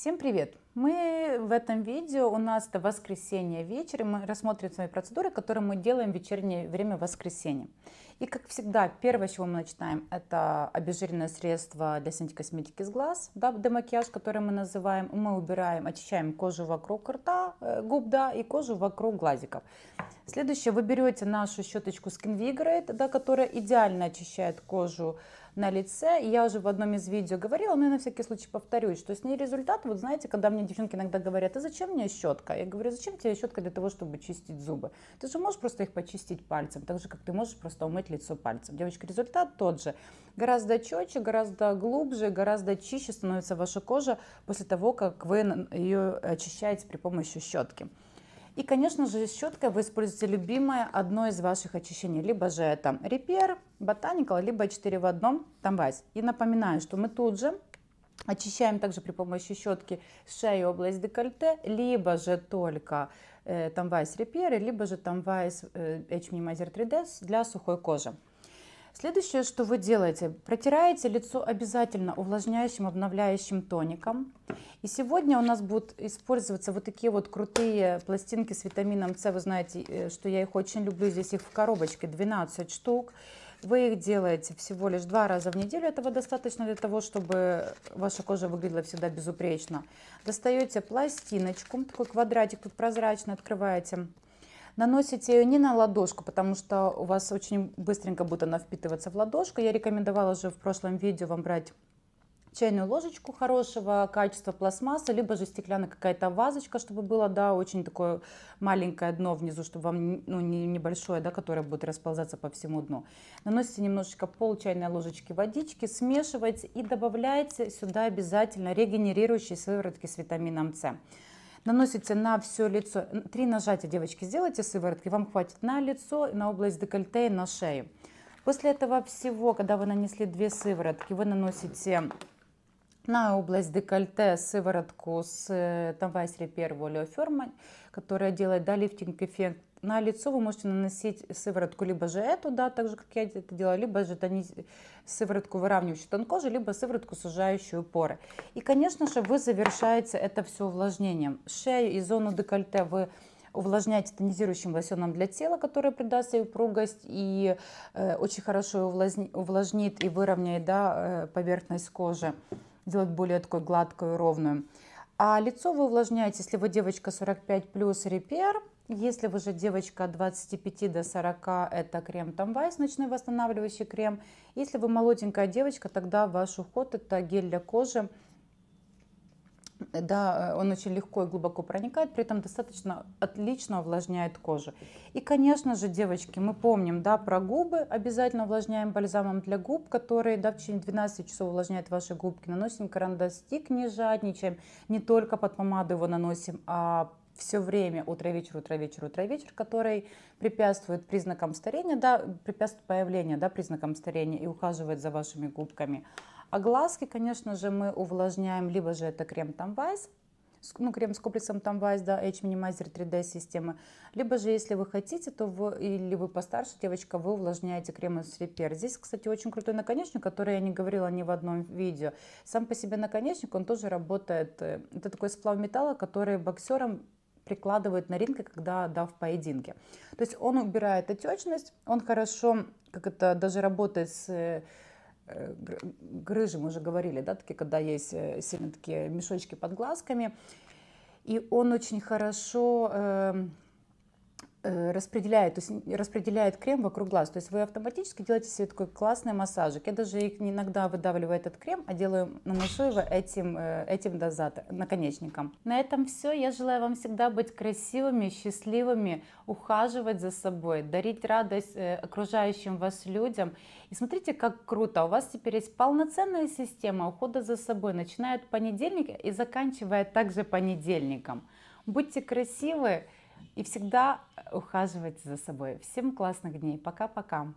Всем привет! Мы в этом видео, у нас это воскресенье вечер и мы рассмотрим свои процедуры, которые мы делаем в вечернее время воскресенья. И как всегда, первое, с чего мы начинаем, это обезжиренное средство для снятия с глаз, да, демакияж, который мы называем. Мы убираем, очищаем кожу вокруг рта, э, губ, да, и кожу вокруг глазиков. Следующее, вы берете нашу щеточку Skinvigrate, да, которая идеально очищает кожу на лице. я уже в одном из видео говорила, но я на всякий случай повторюсь, что с ней результат, вот знаете, когда мне девчонки иногда говорят, а зачем мне щетка? Я говорю, зачем тебе щетка для того, чтобы чистить зубы? Ты же можешь просто их почистить пальцем, так же, как ты можешь просто умыть лицо пальцем. Девочки, результат тот же. Гораздо четче, гораздо глубже, гораздо чище становится ваша кожа после того, как вы ее очищаете при помощи щетки. И, конечно же, щеткой вы используете любимое одно из ваших очищений. Либо же это Repair, Botanical, либо 4 в одном Тамвайс. И напоминаю, что мы тут же очищаем также при помощи щетки шею, область декольте, либо же только э, Тамвайс Repair, либо же Тамвайс э, H Minimizer 3D для сухой кожи. Следующее, что вы делаете, протираете лицо обязательно увлажняющим, обновляющим тоником. И сегодня у нас будут использоваться вот такие вот крутые пластинки с витамином С. Вы знаете, э, что я их очень люблю. Здесь их в коробочке 12 штук. Вы их делаете всего лишь два раза в неделю. Этого достаточно для того, чтобы ваша кожа выглядела всегда безупречно. Достаете пластиночку, такой квадратик тут прозрачный, открываете Наносите ее не на ладошку, потому что у вас очень быстренько будет она впитываться в ладошку. Я рекомендовала уже в прошлом видео вам брать чайную ложечку хорошего качества пластмассы, либо же стеклянная какая-то вазочка, чтобы было, да, очень такое маленькое дно внизу, чтобы вам, ну, не, небольшое, да, которое будет расползаться по всему дну. Наносите немножечко пол чайной ложечки водички, смешивайте и добавляйте сюда обязательно регенерирующие сыворотки с витамином С. Наносите на все лицо. Три нажатия, девочки, сделайте сыворотки. Вам хватит на лицо, на область декольте и на шею. После этого всего, когда вы нанесли две сыворотки, вы наносите на область декольте сыворотку с э, Тамвайсери первого Лео Фермань, которая делает да, лифтинг-эффект на лицо вы можете наносить сыворотку либо же эту, да, так же, как я это делала, либо же тониз... сыворотку выравнивающую тон кожи, либо сыворотку, сужающую поры. И, конечно же, вы завершаете это все увлажнением. Шею и зону декольте вы увлажняйте тонизирующим лосьоном для тела, который придаст ей упругость и э, очень хорошо увлажни... увлажнит и выровняет да, э, поверхность кожи делать более такой гладкую ровную. А лицо вы увлажняете, если вы девочка 45 плюс репер, если вы же девочка от 25 до 40, это крем Тамвайс, ночной восстанавливающий крем. Если вы молоденькая девочка, тогда ваш уход это гель для кожи да, э, он очень легко и глубоко проникает, при этом достаточно отлично увлажняет кожу. И, конечно же, девочки, мы помним, да, про губы обязательно увлажняем бальзамом для губ, который, да, в течение 12 часов увлажняет ваши губки. Наносим карандастик, не жадничаем, не только под помаду его наносим, а все время утро-вечер, утро-вечер, утро-вечер, который препятствует признакам старения, да, препятствует появлению, да, признакам старения и ухаживает за вашими губками. А глазки, конечно же, мы увлажняем, либо же это крем тамвайз, ну, крем с комплексом тамвайз да, Age Minimizer 3D системы. Либо же, если вы хотите, то вы, или вы постарше, девочка, вы увлажняете кремом с репер. Здесь, кстати, очень крутой наконечник, который я не говорила ни в одном видео. Сам по себе наконечник, он тоже работает. Э, это такой сплав металла, который боксерам прикладывают на ринге, когда да, в поединке. То есть он убирает отечность, он хорошо, как это даже работает с э, Э, грыжи, мы уже говорили, да, такие, когда есть э, сильно такие мешочки под глазками. И он очень хорошо эм, Э, распределяет, то есть распределяет крем вокруг глаз. То есть вы автоматически делаете себе такой классный массажик. Я даже их не иногда выдавливаю этот крем, а делаю, наношу его этим, э, этим дозатор, наконечником. На этом все. Я желаю вам всегда быть красивыми, счастливыми, ухаживать за собой, дарить радость э, окружающим вас людям. И смотрите, как круто. У вас теперь есть полноценная система ухода за собой, начиная от понедельника и заканчивая также понедельником. Будьте красивы, и всегда ухаживайте за собой. Всем классных дней. Пока-пока.